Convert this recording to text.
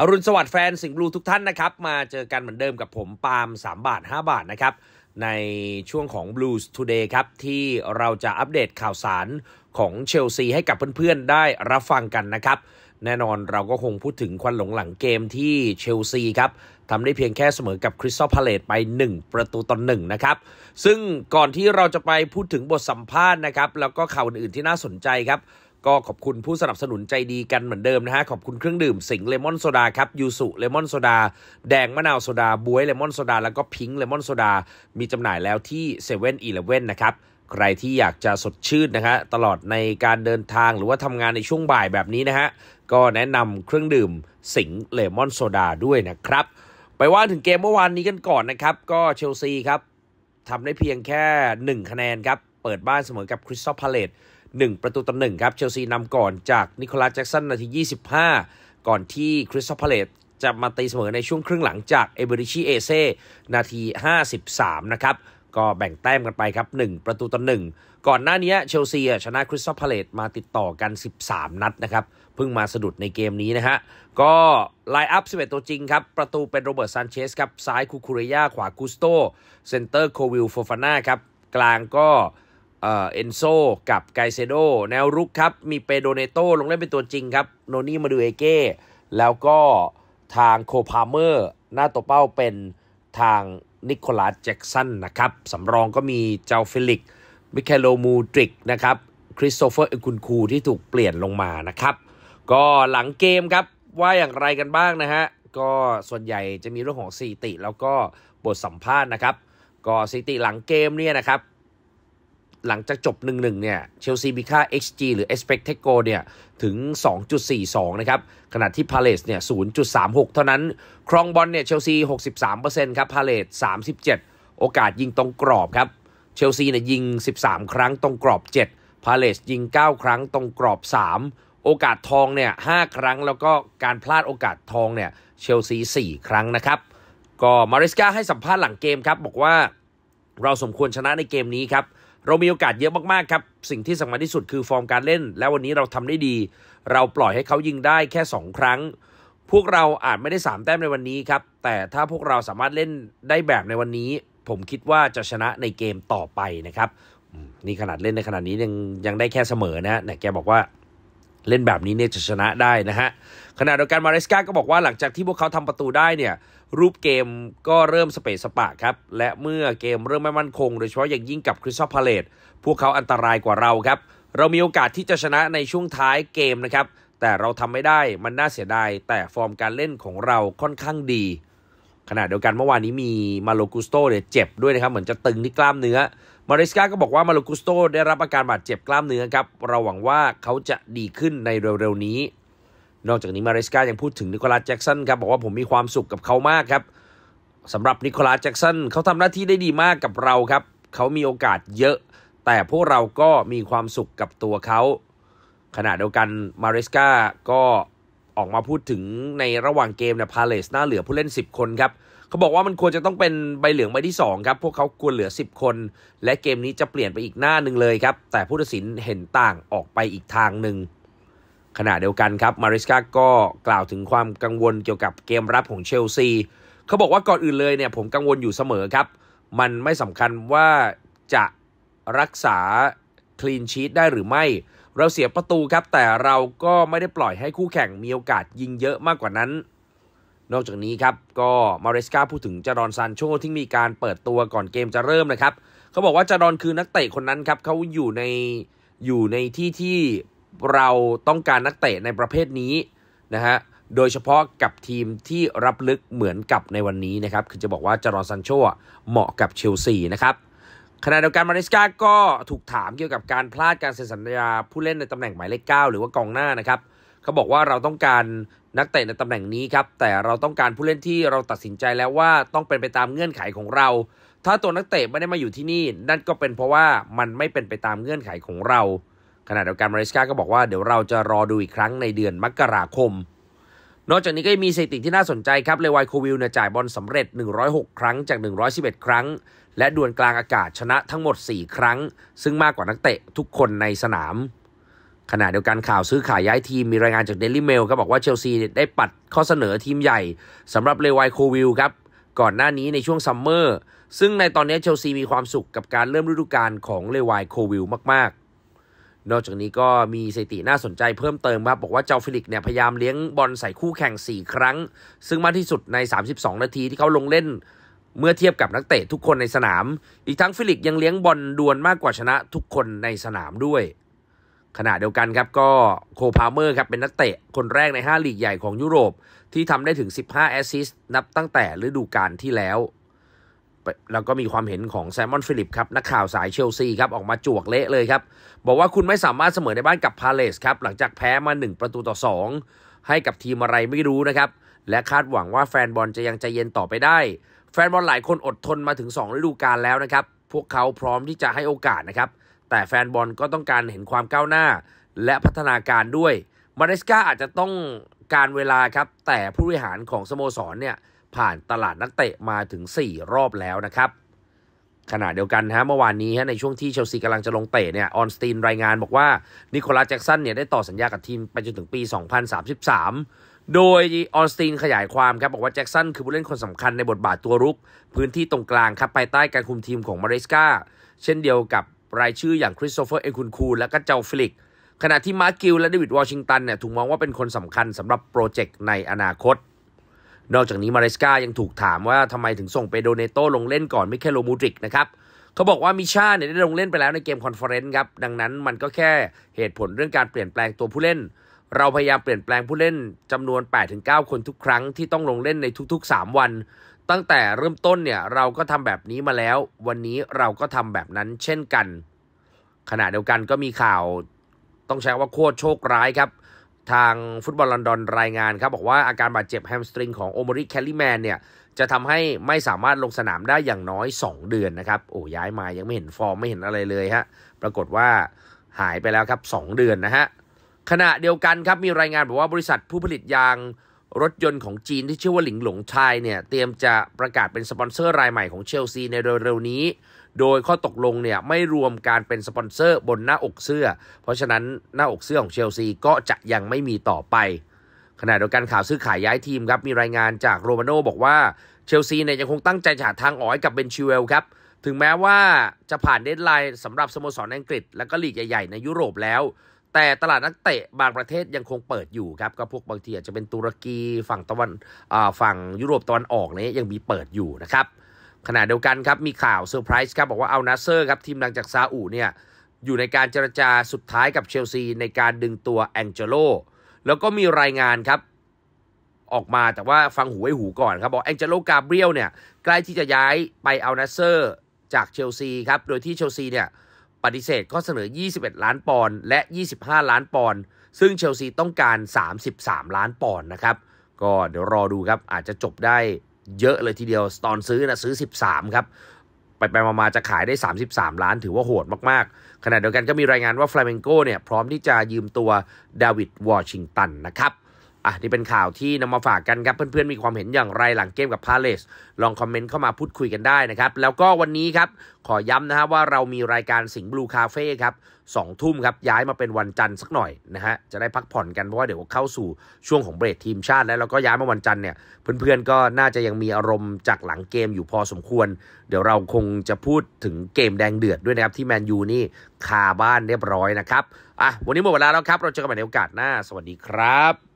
อรุณสวัสดิ์แฟนสิงห์บลูทุกท่านนะครับมาเจอกันเหมือนเดิมกับผม ปาล์ม3 บาท 5 บาทนะครับในช่วงของ Blues Today ครับ ที่เราจะอัปเดตข่าวสารของเชลซีให้กับเพื่อนๆ ได้รับฟังกันนะครับ แน่นอนเราก็คงพูดถึงควันหลงหลังเกมที่เชลซีครับทำได้เพียงแค่เสมอกับคริสตัลพาเลตไป 1 ประตูต่อหนึ่งนะครับ ซึ่งก่อนที่เราจะไปพูดถึงบทสัมภาษณ์นะครับแล้วก็ข่าวอื่นๆที่น่าสนใจครับก็ขอบคุณผู้สนับสนุนใจดีกันเหมือนเดิมนะฮะ ขอบคุณเครื่องดื่มสิงเลมอนโซดาครับยูสุเลมอนโซดาแดงมะนาวโซดาบวยเลมอนโซดาแล้วก็พิงค์เลมอนโซดามีจำหน่ายแล้วที่เซเว่นอีเลฟเว่นนะครับ ใครที่อยากจะสดชื่นนะฮะตลอดในการเดินทางหรือว่าทำงานในช่วงบ่ายแบบนี้นะฮะ ก็แนะนำเครื่องดื่มสิงเลมอนโซดาด้วยนะครับ ไปว่าถึงเกมเมื่อวานนี้กันก่อนนะครับก็เชลซีครับทำได้เพียงแค่ 1 คะแนนครับเปิดบ้านเสมอกับคริสตัลพาเลต1 ประตูต่อหนึ่งครับเชลซีนำก่อนจากนิโคลัสแจ็กสันนาที 25 ก่อนที่คริสตอลพาเลตจะมาตีเสมอในช่วงครึ่งหลังจากเอเบริชิเอเซนาที 53 นะครับ ก็แบ่งแต้มกันไปครับ 1 ประตูต่อหนึ่งก่อนหน้านี้เชลซีชนะคริสตอลพาเลตมาติดต่อกัน 13 นัดนะครับ เพิ่งมาสะดุดในเกมนี้นะฮะก็ไลน์อัพ11ตัวจริงครับ ประตูเป็นโรเบิร์ตซานเชสครับ ซ้ายคูคูเรียา ขวากูสโตเซนเตอร์โควิลฟอฟาน่าครับกลางก็เอ็นโซกับไกเซโด แนวรุกครับ มีเปโดเนโตลงเล่นเป็นตัวจริงครับ โนนี่มาดูเอเก้ แล้วก็ทางโคพาเมอร์หน้าตัวเป้าเป็นทางนิโคลัสแจ็กสันนะครับ สำรองก็มีเจ้าฟิลิก มิเคโล มูดริก นะครับ คริสโตเฟอร์อคุนคูที่ถูกเปลี่ยนลงมานะครับ ก็หลังเกมครับ ว่าอย่างไรกันบ้างนะฮะ ก็ส่วนใหญ่จะมีเรื่องของสติ แล้วก็บทสัมภาษณ์นะครับ ก็สติหลังเกมเนี่ยนะครับหลังจากจบ1-1เนี่ย เชลซีมีค่า XG หรือ Expected Goal เนี่ยถึง 2.42 นะครับขณะที่พาเลสเนี่ย0.36 เท่านั้น ครองบอลเนี่ยเชลซี 63%ครับพาเลส37 โอกาสยิงตรงกรอบครับ เชลซีเนี่ยยิง 13 ครั้งตรงกรอบ 7 พาเลสยิง 9 ครั้งตรงกรอบ 3 โอกาสทองเนี่ย5ครั้งแล้วก็การพลาดโอกาสทองเนี่ยเชลซี 4 ครั้งนะครับ ก็มาริสกาให้สัมภาษณ์หลังเกมครับบอกว่าเราสมควรชนะในเกมนี้ครับเรามีโอกาสเยอะมาก ๆ ครับ สิ่งที่สำคัญที่สุดคือฟอร์มการเล่นและวันนี้เราทำได้ดี เราปล่อยให้เขายิงได้แค่ 2 ครั้ง พวกเราอาจไม่ได้3แต้มในวันนี้ครับ แต่ถ้าพวกเราสามารถเล่นได้แบบในวันนี้ ผมคิดว่าจะชนะในเกมต่อไปนะครับนี่ขนาดเล่นในขนาดนี้ยังยังได้แค่เสมอนะนะแกบอกว่าเล่นแบบนี้เนี่ยจะชนะได้นะฮะขณะเดียวกันมาริสกาก็บอกว่าหลังจากที่พวกเขาทำประตูได้เนี่ย รูปเกมก็เริ่มสเปซสปะครับ และเมื่อเกมเริ่มไม่มั่นคง โดยเฉพาะอย่างยิ่งกับคริสตัลพาเลตพวกเขาอันตรายกว่าเราครับ เรามีโอกาสที่จะชนะในช่วงท้ายเกมนะครับ แต่เราทำไม่ได้มันน่าเสียดาย แต่ฟอร์มการเล่นของเราค่อนข้างดีขณะเดียวกันเมื่อวานนี้มีมาโลกุสโตเนี่ยเจ็บด้วยนะครับ เหมือนจะตึงที่กล้ามเนื้อมาริสกาก็บอกว่ามาโลกุสโตได้รับอาการบาดเจ็บกล้ามเนื้อครับเราหวังว่าเขาจะดีขึ้นในเร็วๆนี้นอกจากนี้มาริสกายังพูดถึงนิโคลัสแจ็กสันครับบอกว่าผมมีความสุขกับเขามากครับสำหรับนิโคลัสแจ็กสันเขาทำหน้าที่ได้ดีมากกับเราครับ เขามีโอกาสเยอะ แต่พวกเราก็มีความสุขกับตัวเขาขณะเดียวกันมาริสกาก็ออกมาพูดถึงในระหว่างเกมเนี่ยพาเลสหน้าเหลือผู้เล่น 10 คนครับ เขาบอกว่ามันควรจะต้องเป็นใบเหลืองใบที่ 2 ครับ พวกเขาควรเหลือ 10 คน และเกมนี้จะเปลี่ยนไปอีกหน้าหนึ่งเลยครับ แต่ผู้ตัดสินเห็นต่างออกไปอีกทางหนึ่งขณะเดียวกันครับมาริสกาก็กล่าวถึงความกังวลเกี่ยวกับเกมรับของเชลซี เขาบอกว่าก่อนอื่นเลยเนี่ยผมกังวลอยู่เสมอครับ มันไม่สำคัญว่าจะรักษาคลีนชีตได้หรือไม่ เราเสียประตูครับ แต่เราก็ไม่ได้ปล่อยให้คู่แข่งมีโอกาสยิงเยอะมากกว่านั้น นอกจากนี้ครับ ก็มาริสกาพูดถึงจารอนซานโชที่มีการเปิดตัวก่อนเกมจะเริ่มนะครับเขาบอกว่าจารอนคือนักเตะคนนั้นครับเขาอยู่ในอยู่ในที่ที่เราต้องการนักเตะในประเภทนี้นะฮะ โดยเฉพาะกับทีมที่รับลึกเหมือนกับในวันนี้นะครับ คือจะบอกว่าจารอนซันโชเหมาะกับเชลซีนะครับ ขณะเดียวกันมาริสกาก็ถูกถามเกี่ยวกับการพลาดการเซ็นสัญญาผู้เล่นในตำแหน่งหมายเลข9หรือว่ากองหน้านะครับ เขาบอกว่าเราต้องการนักเตะในตำแหน่งนี้ครับ แต่เราต้องการผู้เล่นที่เราตัดสินใจแล้วว่าต้องเป็นไปตามเงื่อนไขของเรา ถ้าตัวนักเตะไม่ได้มาอยู่ที่นี่ นั่นก็เป็นเพราะว่ามันไม่เป็นไปตามเงื่อนไขของเราขณะเดียวกันมาริสกาก็บอกว่า เดี๋ยวเราจะรอดูอีกครั้งในเดือนมกราคม นอกจากนี้ก็มีสถิติที่น่าสนใจครับเลวายโควิลเนี่ยจ่ายบอลสำเร็จ 106 ครั้งจาก 111 ครั้ง และดวลกลางอากาศชนะทั้งหมด 4 ครั้ง ซึ่งมากกว่านักเตะทุกคนในสนาม ขณะเดียวกันข่าวซื้อขายย้ายทีม มีรายงานจาก Daily Mail ก็บอกว่าเชลซีได้ปัดข้อเสนอทีมใหญ่สำหรับเลวายโควิลครับก่อนหน้านี้ในช่วงซัมเมอร์ซึ่งในตอนนี้เชลซีมีความสุขกับการเริ่มฤดูกาลของเลวายโควิลมากนอกจากนี้ก็มีสถิติน่าสนใจเพิ่มเติมครับบอกว่าเจ้าฟิลิกเนี่ยพยายามเลี้ยงบอลใส่คู่แข่ง 4 ครั้ง ซึ่งมากที่สุดใน 32 นาทีที่เขาลงเล่นเมื่อเทียบกับนักเตะทุกคนในสนาม อีกทั้งฟิลิกยังเลี้ยงบอลดวลมากกว่าชนะทุกคนในสนามด้วย ขณะเดียวกันครับก็โคพาเมอร์ครับเป็นนักเตะคนแรกใน5ลีกใหญ่ของยุโรป ที่ทำได้ถึง 15แอสซิสต์นับตั้งแต่ฤดูกาลที่แล้วแล้วก็มีความเห็นของแซมมอนฟิลิปครับนักข่าวสายเชลซีครับออกมาจวกเละเลยครับ บอกว่าคุณไม่สามารถเสมอในบ้านกับพาเลสครับหลังจากแพ้มา 1 ประตูต่อ 2 ให้กับทีมอะไรไม่รู้นะครับและคาดหวังว่าแฟนบอลจะยังใจเย็นต่อไปได้ แฟนบอลหลายคนอดทนมาถึง 2ฤดูกาลแล้วนะครับพวกเขาพร้อมที่จะให้โอกาสนะครับแต่แฟนบอลก็ต้องการเห็นความก้าวหน้า และพัฒนาการด้วยมาเดสกาอาจจะต้องการเวลาครับแต่ผู้บริหารของสโมสรเนี่ยผ่านตลาดนักเตะ มาถึง 4 รอบแล้วนะครับขณะเดียวกันฮะเมื่อวานนี้ในช่วงที่เชลซีกำลังจะลงเตะเนี่ยออนสตีนรายงานบอกว่านิโคลัสแจ็กสันเนี่ยได้ต่อสัญญากับทีมไปจนถึงปี 2033 โดยออนสตีนขยายความครับบอกว่าแจ็กสันคือผู้เล่นคนสำคัญในบทบาทตัวรุก พื้นที่ตรงกลาง ครับภายใต้การคุมทีมของมาริสกาเช่นเดียวกับรายชื่ออย่างคริสโตเฟอร์เอ็นคุนคูและก็เจ้าฟิลิกขณะที่มาร์กิลและเดวิดวอชิงตันเนี่ยถูกมองว่าเป็นคนสำคัญสำหรับโปรเจกต์ในอนาคตนอกจากนี้มาเรสกายังถูกถามว่าทำไมถึงส่งเปโดเนโตลงเล่นก่อนไม่แค่โลมูดริกนะครับเขาบอกว่ามิชาเนี่ยได้ลงเล่นไปแล้วในเกมคอนเฟอเรนซ์ครับดังนั้นมันก็แค่เหตุผลเรื่องการเปลี่ยนแปลงตัวผู้เล่น เราพยายามเปลี่ยนแปลงผู้เล่นจำนวน 8-9 คนทุกครั้งที่ต้องลงเล่นในทุกๆ 3 วัน ตั้งแต่เริ่มต้นเนี่ยเราก็ทำแบบนี้มาแล้ว วันนี้เราก็ทำแบบนั้นเช่นกัน ขณะเดียวกันก็มีข่าวต้องใช้ว่าโคตรโชคร้ายครับทางฟุตบอลลอนดอนรายงานครับบอกว่าอาการบาดเจ็บแฮมสตริงของโอมริแคลลี่แมนเนี่ยจะทำให้ไม่สามารถลงสนามได้อย่างน้อย 2 เดือนนะครับ โอ้ย้ายมายังไม่เห็นฟอร์ม ไม่เห็นอะไรเลยฮะปรากฏว่าหายไปแล้วครับ 2 เดือนนะฮะขณะเดียวกันครับมีรายงานบอกว่าบริษัทผู้ผลิตยางรถยนต์ของจีนที่ชื่อว่าหลิงหลงชายเนี่ยเตรียมจะประกาศเป็นสปอนเซอร์รายใหม่ของเชลซีในเร็วๆนี้โดยข้อตกลงเนี่ยไม่รวมการเป็นสปอนเซอร์บนหน้าอกเสื้อ เพราะฉะนั้นหน้าอกเสื้อของเชลซีก็จะยังไม่มีต่อไปขณะเดียวกันข่าวซื้อขายย้ายทีมครับมีรายงานจากโรมาโน่บอกว่าเชลซีเนี่ยยังคงตั้งใจหาทางออยกับเบนชิเวลครับถึงแม้ว่าจะผ่านเดดไลน์สำหรับสโมสรอังกฤษและก็ลีกใหญ่ๆ ในยุโรปแล้ว แต่ตลาดนักเตะบางประเทศยังคงเปิดอยู่ครับก็พวกบางทีอาจจะเป็นตุรกี ฝั่งตะวันฝั่งยุโรปตะวันออกนี้ยังมีเปิดอยู่นะครับขณะเดียวกันครับ มีข่าวเซอร์ไพรส์ครับบอกว่าเอานาเซอร์ครับทีมดังจากซาอุเนี่ยอยู่ในการเจรจาสุดท้ายกับเชลซี ในการดึงตัวแองเจโลแล้วก็มีรายงานครับ ออกมาแต่ว่าฟังหูไว้หูก่อนครับบอกแองเจโลกาเบรียลเนี่ยใกล้ที่จะย้ายไปเอานาเซอร์จากเชลซีครับ โดยที่เชลซีเนี่ยปฏิเสธข้อเสนอ 21 ล้านปอนด์และ 25 ล้านปอนด์ซึ่งเชลซีต้องการ 33 ล้านปอนด์นะครับก็เดี๋ยวรอดูครับอาจจะจบได้เยอะเลยทีเดียวตอนซื้อนะซื้อ 13 ครับ ไปไปมาจะขายได้ 33 ล้านถือว่าโหดมากๆขณะเดียวกันก็มีรายงานว่าฟลาเมงโกเนี่ยพร้อมที่จะยืมตัวดาวิดวอชิงตันนะครับ่ะนี่เป็นข่าวที่นำมาฝากกันครับ เพื่อนๆ มีความเห็นอย่างไรหลังเกมกับพาเลสลองคอมเมนต์เข้ามาพูดคุยกันได้นะครับ แล้วก็วันนี้ครับขอย้ำนะฮะว่าเรามีรายการสิงห์บลูคาเฟ่ครับสองทุ่มครับย้ายมาเป็นวันจันทร์สักหน่อยนะฮะจะได้พักผ่อนกัน เพราะว่าเดี๋ยวเข้าสู่ช่วงของเบรดทีมชาติแล้วเราก็ย้ายมาวันจันทร์เนี่ยเพื่อนๆก็น่าจะยังมีอารมณ์จากหลังเกมอยู่พอสมควรเดี๋ยวเราคงจะพูดถึงเกมแดงเดือดด้วยนะครับ ที่แมนยูนี่คาบ้านเรียบร้อยนะครับอ่ะวันนี้หมดเวลาแล้วครับ เราเจอกันใหม่ในโอกาสหน้า สวัสดีครับ